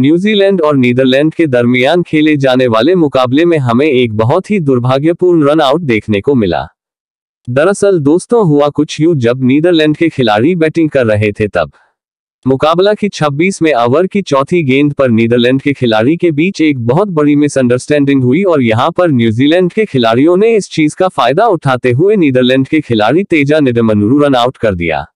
New Zealand और Netherlands के दरमियान खेले जाने वाले मुकाबले में हमें एक बहुत ही दुर्भाग्यपूर्ण रन आउट देखने को मिला दरअसल दोस्तों हुआ कुछ यूं जब नीदरलैंड के खिलाड़ी बैटिंग कर रहे थे तब मुकाबला की 26 में ओवर की चौथी गेंद पर नीदरलैंड के खिलाड़ी के बीच एक बहुत बड़ी मिसअंडरस्टैंडिंग हुई और यहां पर न्यूजीलैंड के खिलाड़ियों ने इस चीज का फायदा उठाते हुए नीदरलैंड के खिलाड़ी तेजा निडमनुरू रन आउट कर दिया